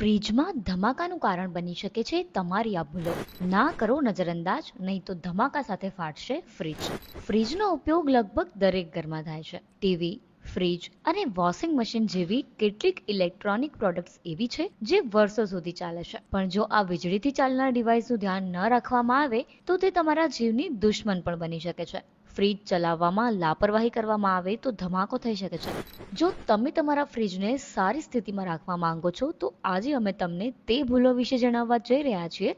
ફ્રીજમાં ધમાકાનું કારણ બની શકે છે તમારી આ ભૂલો ના કરો નજરઅંદાજ નહીં તો ધમાકા સાથે ફાટશે ફ્રીજ ફ્રીજનો ઉપયોગ લગભગ દરેક ઘરમાં થાય છે ટીવી ફ્રીજ અને વોશિંગ મશીન જેવી કેટલીક ઇલેક્ટ્રોનિક પ્રોડક્ટ્સ એવી છે જે વર્ષો સુધી ચાલે છે પણ જો આ વીજળીથી ચાલનાર ડિવાઇસનું ધ્યાન ન રાખવામાં આવે તો તે તમારા જીવની દુશ્મન પણ બની શકે છે ફ્રીજ ચલાવવામાં લાપરવાહી કરવામાં આવે તો ધમાકો થઈ શકે છે જો તમે તમારા ફ્રીજને સારી સ્થિતિમાં રાખવા માંગો છો તો આજે અમે તમને તે ભૂલો વિશે જણાવવા જઈ રહ્યા છીએ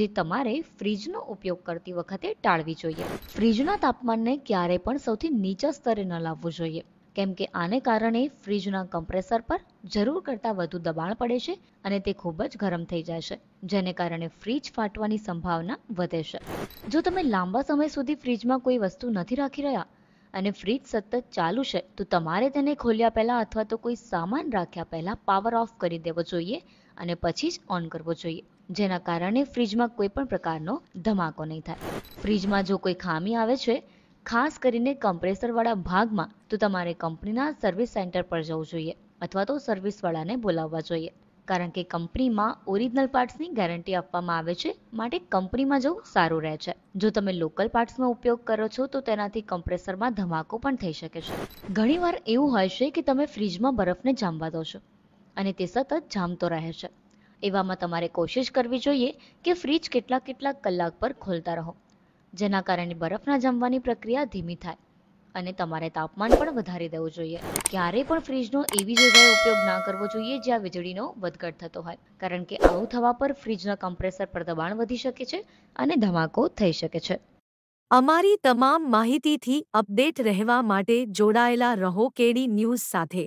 જે તમારે ફ્રીજનો ઉપયોગ કરતી વખતે ટાળવી જોઈએ ફ્રીજના તાપમાનને ક્યારે પણ સૌથી નીચા સ્તરે ન લાવવું જોઈએ કેમ કે આને કારણે ફ્રીજના કમ્પ્રેસર પર જરૂર કરતાં વધુ દબાણ પડે છે અને તે ખૂબ જ ગરમ થઈ જશે જેને કારણે ફ્રીજ ફાટવાની સંભાવના વધે છે જો તમે લાંબા સમય સુધી ફ્રીજમાં કોઈ વસ્તુ નથી રાખી રહ્યા અને ફ્રીજ સતત ચાલુ છે તો તમારે તેને ખોલ્યા પહેલાં અથવા તો કોઈ સામાન રાખ્યા પહેલાં પાવર ઓફ કરી દેવો જોઈએ અને પછી જ ઓન કરવો જોઈએ જેના કારણે ફ્રીજમાં કોઈ પણ પ્રકારનો ધમાકો નહીં થાય ફ્રીજમાં જો કોઈ ખામી આવે છે ખાસ કરીને કમ્પ્રેસરવાળા ભાગમાં તો તમારે કંપનીના સર્વિસ સેન્ટર પર જવું જોઈએ અથવા તો સર્વિસવાળાને બોલાવવા જોઈએ કારણ કે કંપનીમાં ઓરિજિનલ પાર્ટ્સની ગેરંટી આપવામાં આવે છે માટે કંપનીમાં જવું સારું રહે છે જો તમે લોકલ પાર્ટ્સનો ઉપયોગ કરો છો તો તેનાથી કમ્પ્રેસરમાં ધમાકો પણ થઈ શકે છે ઘણીવાર એવું હોય છે કે તમે ફ્રીજમાં બરફને જામવા દો છો અને તે સતત જામતો રહે છે એવામાં તમારે કોશિશ કરવી જોઈએ કે ફ્રીજ કેટલા કેટલાક કલાક પર ખોલતા રહો જેના કારણે બરફના જમવાની પ્રક્રિયા ધીમી થાય અને તમારે તાપમાન પણ વધારી દેવું જોઈએ ક્યારેય પણ ફ્રીજનો એવી જગ્યાએ ઉપયોગ ના કરવો જોઈએ જ્યાં વીજળીનો વધઘટ થતો હોય કારણ કે આવું થવા પર ફ્રીજના કમ્પ્રેસર પર દબાણ વધી શકે છે અને ધમાકો થઈ શકે છે અમારી તમામ માહિતીથી અપડેટ રહેવા માટે જોડાયેલા રહો કેડી ન્યૂઝ સાથે